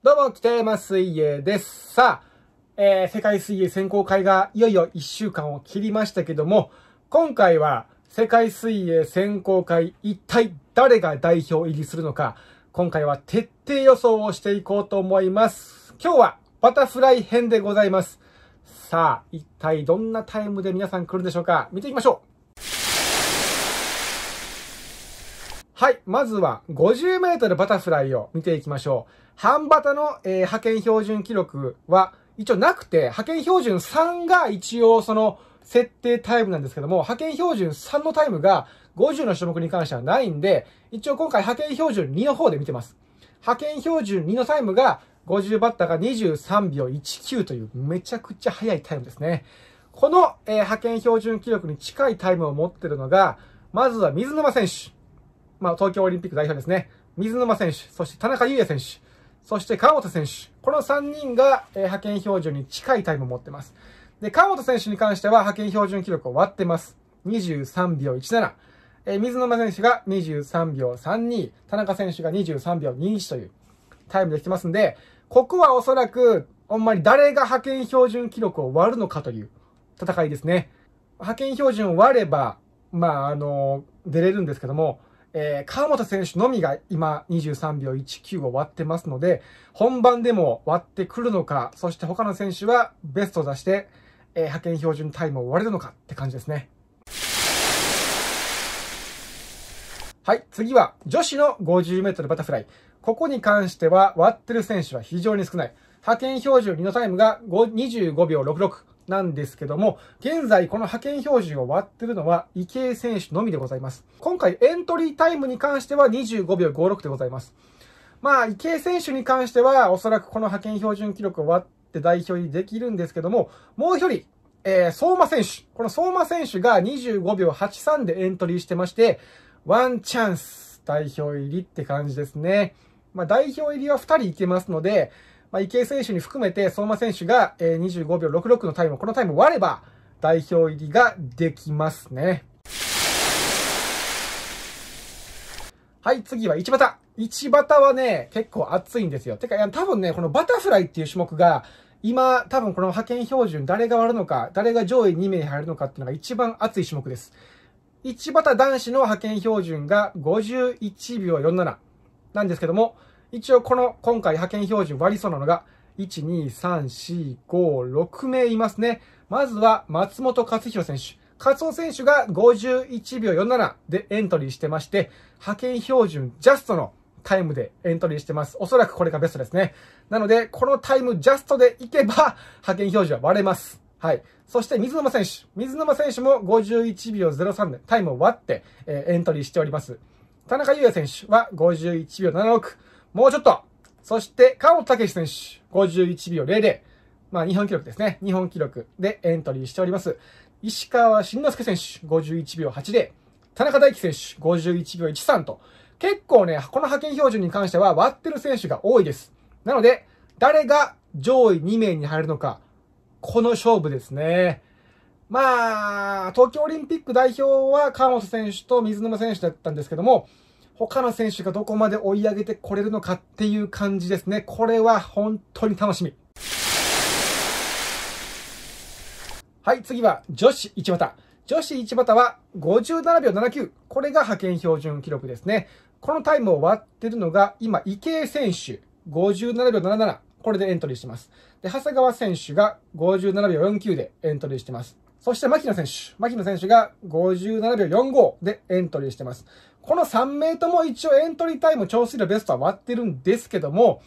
どうも、北山水泳です。さあ、えー、世界水泳選考会がいよいよ1週間を切りましたけども、今回は世界水泳選考会一体誰が代表入りするのか、今回は徹底予想をしていこうと思います。今日はバタフライ編でございます。さあ、一体どんなタイムで皆さん来るんでしょうか見ていきましょうはい。まずは50メートルバタフライを見ていきましょう。半バタの、えー、派遣標準記録は一応なくて、派遣標準3が一応その設定タイムなんですけども、派遣標準3のタイムが50の種目に関してはないんで、一応今回派遣標準2の方で見てます。派遣標準2のタイムが50バッターが23秒19というめちゃくちゃ速いタイムですね。この、えー、派遣標準記録に近いタイムを持ってるのが、まずは水沼選手。まあ、東京オリンピック代表ですね、水沼選手、そして田中優也選手、そして川本選手、この3人が、えー、派遣標準に近いタイムを持ってます。で、川本選手に関しては派遣標準記録を割ってます。23秒17。えー、水沼選手が23秒32、田中選手が23秒21というタイムできてますんで、ここはおそらく、ほんまに誰が派遣標準記録を割るのかという戦いですね。派遣標準を割れば、まあ、あのー、出れるんですけども、えー、川本選手のみが今23秒19を割ってますので、本番でも割ってくるのか、そして他の選手はベストを出して、えー、派遣標準タイムを割れるのかって感じですね。はい、次は女子の 50m バタフライ。ここに関しては割ってる選手は非常に少ない。派遣標準2のタイムが25秒66。なんですけども、現在この派遣標準を割ってるのは池江選手のみでございます。今回エントリータイムに関しては25秒56でございます。まあ、池江選手に関しては、おそらくこの派遣標準記録を割って代表にできるんですけども、もう一人、えー、相馬選手。この相馬選手が25秒83でエントリーしてまして、ワンチャンス代表入りって感じですね。まあ、代表入りは2人いけますので、まあ、池江選手に含めて相馬選手が、えー、25秒66のタイム、このタイム割れば代表入りができますね。はい、次は市畑。タ。畑はね、結構熱いんですよ。てか、いや多分ね、このバタフライっていう種目が、今、多分この派遣標準、誰が割るのか、誰が上位2名に入るのかっていうのが一番熱い種目です。市畑男子の派遣標準が51秒47なんですけども、一応この今回派遣標準割りそうなのが、1,2,3,4,5,6名いますね。まずは松本克弘選手。勝尾選手が51秒47でエントリーしてまして、派遣標準ジャストのタイムでエントリーしてます。おそらくこれがベストですね。なので、このタイムジャストでいけば、派遣標準は割れます。はい。そして水沼選手。水沼選手も51秒03でタイムを割って、えー、エントリーしております。田中優也選手は51秒76。もうちょっと。そして、川本武選手、51秒00。まあ、日本記録ですね。日本記録でエントリーしております。石川慎之介選手、51秒8で、田中大輝選手、51秒13と。結構ね、この派遣標準に関しては割ってる選手が多いです。なので、誰が上位2名に入るのか、この勝負ですね。まあ、東京オリンピック代表は川本選手と水沼選手だったんですけども、他の選手がどこまで追い上げてこれるのかっていう感じですね。これは本当に楽しみ。はい、次は女子一股。女子一股は57秒79。これが派遣標準記録ですね。このタイムを割ってるのが、今、池江選手57秒77。これでエントリーしてます。で、長谷川選手が57秒49でエントリーしてます。そして、牧野選手。牧野選手が57秒45でエントリーしてます。この3名とも一応エントリータイム調整量ベストは割ってるんですけども、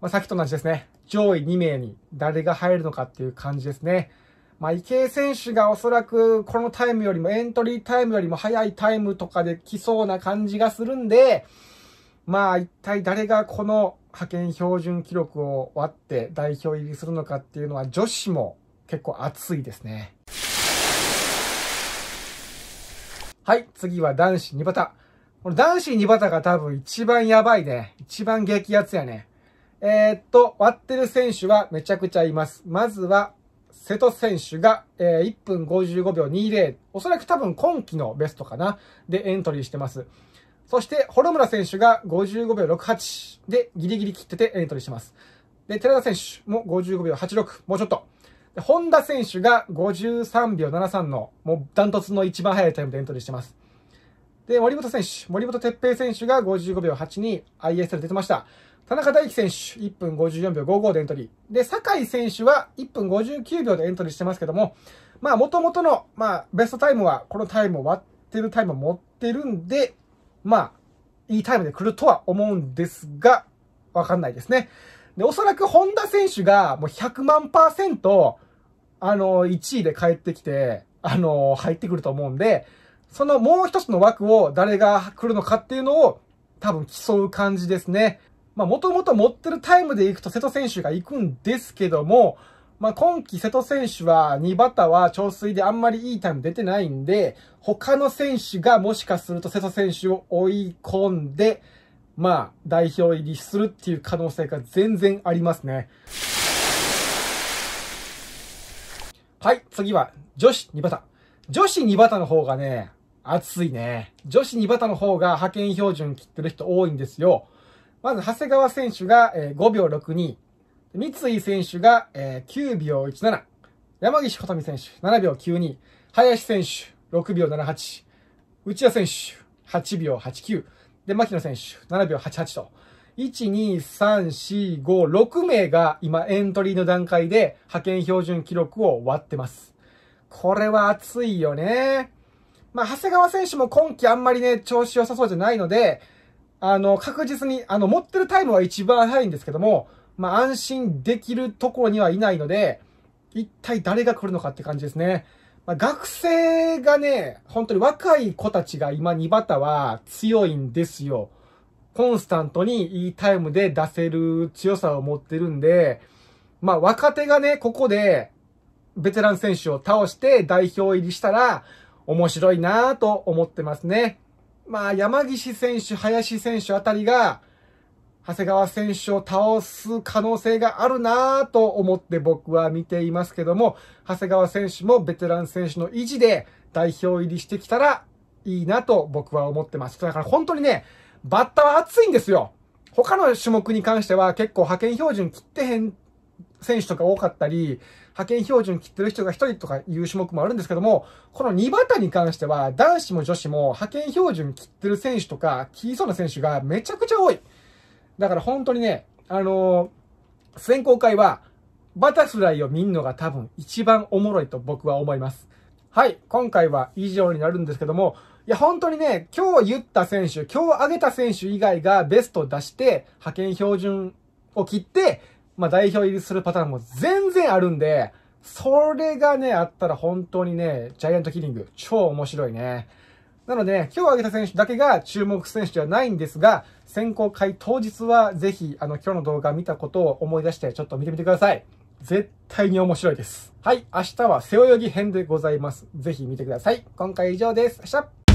まあ、さっきと同じですね。上位2名に誰が入るのかっていう感じですね。まあ、池江選手がおそらくこのタイムよりも、エントリータイムよりも早いタイムとかで来そうな感じがするんで、まあ、一体誰がこの派遣標準記録を割って代表入りするのかっていうのは女子も結構熱いですね。はい、次は男子2バタ。この男子2バタが多分一番やばいね。一番激アツやね。えー、っと、割ってる選手はめちゃくちゃいます。まずは、瀬戸選手が、え1分55秒20。おそらく多分今季のベストかな。で、エントリーしてます。そして、ム村選手が55秒68でギリギリ切っててエントリーしてます。で、寺田選手も55秒86。もうちょっと。本田選手が53秒73の、もうダントツの一番速いタイムでエントリーしてます。で、森本選手、森本哲平選手が55秒8に ISL 出てました。田中大輝選手、1分54秒55でエントリー。で、酒井選手は1分59秒でエントリーしてますけども、まあ、もともとの、まあ、ベストタイムは、このタイムを割ってるタイムを持ってるんで、まあ、いいタイムで来るとは思うんですが、わかんないですね。で、おそらく本田選手がもう100万パーセント、あの、1位で帰ってきて、あの、入ってくると思うんで、そのもう一つの枠を誰が来るのかっていうのを多分競う感じですね。まあ、もともと持ってるタイムで行くと瀬戸選手が行くんですけども、まあ、今季瀬戸選手は2バタは調水であんまりいいタイム出てないんで、他の選手がもしかすると瀬戸選手を追い込んで、まあ、代表入りするっていう可能性が全然ありますね。はい、次は女子2バタ。女子2バタの方がね、暑いね。女子2バタの方が派遣標準切ってる人多いんですよ。まず、長谷川選手が5秒62。三井選手が9秒17。山岸琴美選手7秒92。林選手6秒78。内田選手8秒89。で、牧野選手7秒88と。1,2,3,4,5,6名が今エントリーの段階で派遣標準記録を割ってます。これは熱いよね。まあ、長谷川選手も今季あんまりね、調子良さそうじゃないので、あの、確実に、あの、持ってるタイムは一番早いんですけども、まあ、安心できるところにはいないので、一体誰が来るのかって感じですね。まあ、学生がね、本当に若い子たちが今、ニバタは強いんですよ。コンスタントにいいタイムで出せる強さを持ってるんで、まあ若手がね、ここでベテラン選手を倒して代表入りしたら面白いなぁと思ってますね。まあ山岸選手、林選手あたりが長谷川選手を倒す可能性があるなぁと思って僕は見ていますけども、長谷川選手もベテラン選手の維持で代表入りしてきたらいいなと僕は思ってます。だから本当にね、バッタは熱いんですよ。他の種目に関しては結構派遣標準切ってへん選手とか多かったり、派遣標準切ってる人が1人とかいう種目もあるんですけども、この2バタに関しては男子も女子も派遣標準切ってる選手とか、切りそうな選手がめちゃくちゃ多い。だから本当にね、あのー、選考会はバタフライを見るのが多分一番おもろいと僕は思います。はい、今回は以上になるんですけども、いや、本当にね、今日言った選手、今日挙げた選手以外がベストを出して、派遣標準を切って、まあ、代表入りするパターンも全然あるんで、それがね、あったら本当にね、ジャイアントキリング、超面白いね。なので、ね、今日挙げた選手だけが注目選手ではないんですが、選考会当日はぜひ、あの、今日の動画見たことを思い出して、ちょっと見てみてください。絶対に面白いです。はい、明日は背泳ぎ編でございます。ぜひ見てください。今回以上です。明日